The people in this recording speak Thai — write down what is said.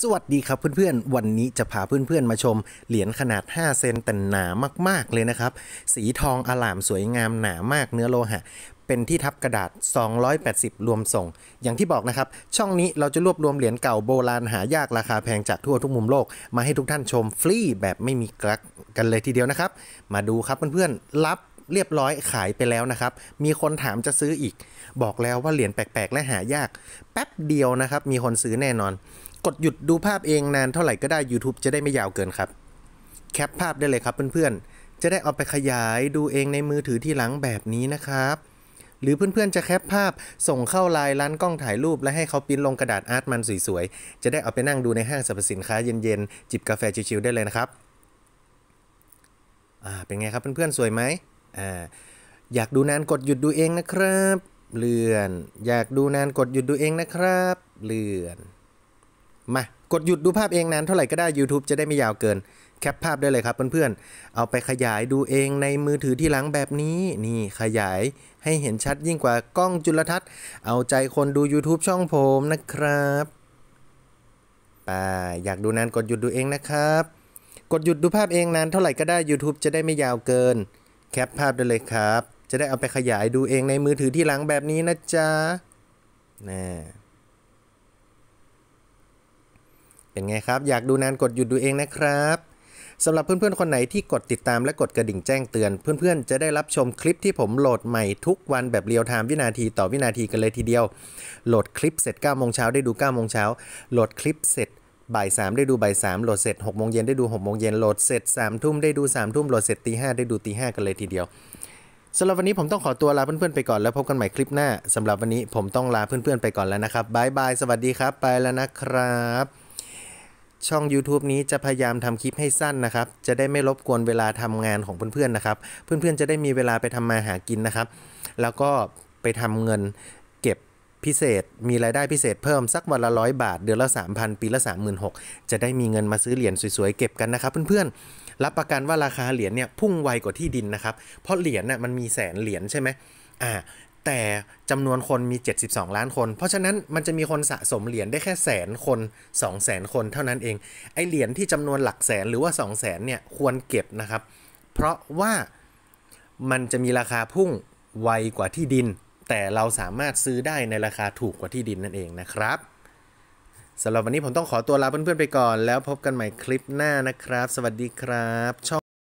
สวัสดีครับเพื่อนๆ วันนี้จะพาเพื่อนๆ มาชมเหรียญขนาด 5 เซนแต่หนามากๆ เลยนะครับ สีทองอลามสวยงามหนามากเนื้อโลหะ เป็นที่ทับกระดาษ 280 รวมส่ง อย่างที่บอกนะครับ ช่องนี้เราจะรวบรวมเหรียญเก่าโบราณหายากราคาแพงจากทั่วทุกมุมโลกมาให้ทุกท่านชมฟรีแบบไม่มีกลักกันเลยทีเดียวนะครับ มาดูครับเพื่อนๆ รับเรียบร้อยขายไปแล้วนะครับ มีคนถามจะซื้ออีก บอกแล้วว่าเหรียญแปลกๆ และหายาก แป๊บเดียวนะครับ มีคนซื้อแน่นอนกดหยุดดูภาพเองนานเท่าไหร่ก็ได้ YouTube จะได้ไม่ยาวเกินครับ แคปภาพได้เลยครับเพื่อนๆ จะได้เอาไปขยายดูเองในมือถือที่หลังแบบนี้นะครับ หรือเพื่อนๆ จะแคปภาพส่งเข้าไลน์ร้านกล้องถ่ายรูปและให้เขาปิ้นลงกระดาษอาร์ตมันสวยๆ จะได้เอาไปนั่งดูในห้างสรรพสินค้าเย็นๆ จิบกาแฟชิลๆได้เลยนะครับอ่าเป็นไงครับเพื่อนๆสวยไหมอ่าอยากดูนานกดหยุดดูเองนะครับเลื่อน อยากดูนานกดหยุดดูเองนะครับเลื่อนมา กดหยุดดูภาพเองนานเท่าไหร่ก็ได้ YouTube จะได้ไม่ยาวเกินแคปภาพได้เลยครับเพื่อนๆเอาไปขยายดูเองในมือถือที่หลังแบบนี้นี่ขยายให้เห็นชัดยิ่งกว่ากล้องจุลทรรศน์ เอาใจคนดู YouTube ช่องผมนะครับ่าอยากดูนานกดหยุดดูเองนะครับ กดหยุดดูภาพเองนานเท่าไหร่ก็ได้ YouTube จะได้ไม่ยาวเกินแคปภาพได้เลยครับ จะได้เอาไปขยายดูเองในมือถือที่หลังแบบนี้นะจ๊ะนี่เป็นไงครับ อยากดูนานกดหยุดดูเองนะครับสำหรับเพื่อนๆ คนไหนที่กดติดตามและกดกระดิ่งแจ้งเตือนเพื่อนๆจะได้รับชมคลิปที่ผมโหลดใหม่ทุกวันแบบเรียลไทม์วินาทีต่อวินาทีกันเลยทีเดียวโหลดคลิปเสร็จ9โมงเช้าได้ดู9โมงเช้าโหลดคลิปเสร็จบ่ายสามได้ดูบ่ายสามโหลดเสร็จ6โมงเย็นได้ดู6โมงเย็นโหลดเสร็จ3ทุ่มได้ดู3ทุ่มโหลดเสร็จตีห้ได้ดูตีห้ากันเลยทีเดียวสำหรับวันนี้ผมต้องขอตัวลาเพื่อนๆไปก่อน แล้วพบกันใหม่คลิปหน้าสำหรับวันนี้ผมต้องลาเพื่อนๆไปก่อนแล้วนะครับบายบายสวัสดีครับ ไปแล้วนะครับช่อง YouTube นี้จะพยายามทำคลิปให้สั้นนะครับ จะได้ไม่รบกวนเวลาทำงานของ เพื่อนๆนะครับ เพื่อน ๆ จะได้มีเวลาไปทำมาหากินนะครับ แล้วก็ไปทำเงินเก็บพิเศษ มีรายได้พิเศษเพิ่มสักวันละร้อยบาท เดือนละ3,000ปี ละ 36,000จะได้มีเงินมาซื้อเหรียญสวยๆเก็บกันนะครับ เพื่อนๆ รับประกันว่าราคาเหรียญเนี่ยพุ่งไวกว่าที่ดินนะครับ เพราะเหรียญน่ะมันมีแสนเหรียญใช่ไหมอ่าแต่จำนวนคนมี 72 ล้านคน เพราะฉะนั้นมันจะมีคนสะสมเหรียญได้แค่แสนคน2แสนคนเท่านั้นเองไอเหรียญที่จำนวนหลักแสนหรือว่า2แสนเนี่ย ควรเก็บนะครับ เพราะว่ามันจะมีราคาพุ่งไวกว่าที่ดิน แต่เราสามารถซื้อได้ในราคาถูกกว่าที่ดินนั่นเองนะครับสำหรับวันนี้ผมต้องขอตัวลาเพื่อนๆไปก่อน แล้วพบกันใหม่คลิปหน้านะครับ สวัสดีครับช่อง